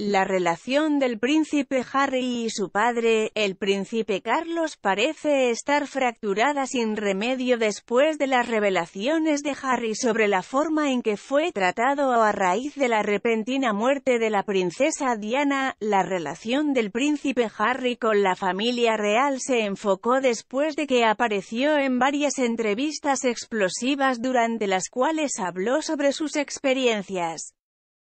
La relación del príncipe Harry y su padre, el príncipe Carlos parece estar fracturada sin remedio después de las revelaciones de Harry sobre la forma en que fue tratado a raíz de la repentina muerte de la princesa Diana. La relación del príncipe Harry con la familia real se enfocó después de que apareció en varias entrevistas explosivas durante las cuales habló sobre sus experiencias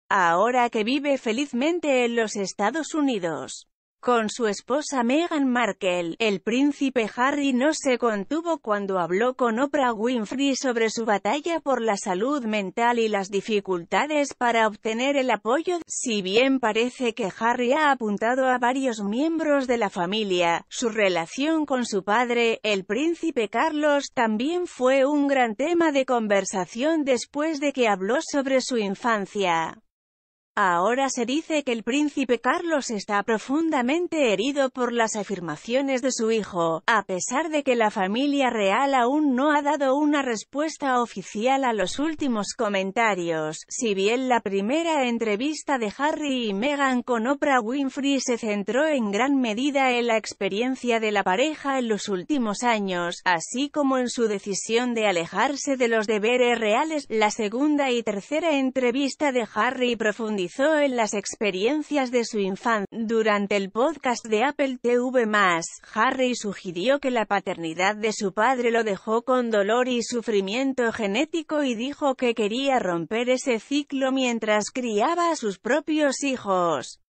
ahora que vive felizmente en los Estados Unidos. Con su esposa Meghan Markle, el príncipe Harry no se contuvo cuando habló con Oprah Winfrey sobre su batalla por la salud mental y las dificultades para obtener el apoyo. Si bien parece que Harry ha apuntado a varios miembros de la familia, su relación con su padre, el príncipe Carlos, también fue un gran tema de conversación después de que habló sobre su infancia. Ahora se dice que el príncipe Carlos está profundamente herido por las afirmaciones de su hijo, a pesar de que la familia real aún no ha dado una respuesta oficial a los últimos comentarios, si bien la primera entrevista de Harry y Meghan con Oprah Winfrey se centró en gran medida en la experiencia de la pareja en los últimos años, así como en su decisión de alejarse de los deberes reales, la segunda y tercera entrevista de Harry profundizó en las experiencias de su infancia. Durante el podcast de Apple TV+, Harry sugirió que la paternidad de su padre lo dejó con dolor y sufrimiento genético y dijo que quería romper ese ciclo mientras criaba a sus propios hijos.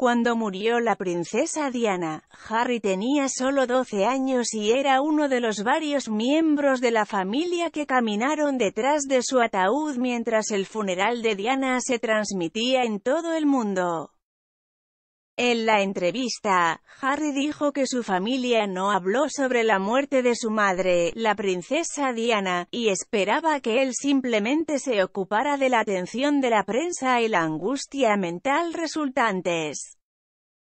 Cuando murió la princesa Diana, Harry tenía solo 12 años y era uno de los varios miembros de la familia que caminaron detrás de su ataúd mientras el funeral de Diana se transmitía en todo el mundo. En la entrevista, Harry dijo que su familia no habló sobre la muerte de su madre, la princesa Diana, y esperaba que él simplemente se ocupara de la atención de la prensa y la angustia mental resultantes.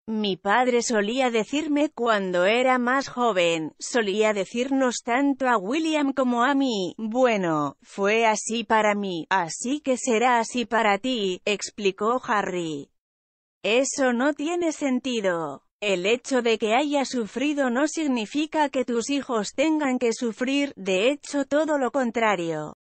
Mi padre solía decirme cuando era más joven, solía decirnos tanto a William como a mí, bueno, fue así para mí, así que será así para ti, explicó Harry. Eso no tiene sentido. El hecho de que haya sufrido no significa que tus hijos tengan que sufrir, de hecho todo lo contrario.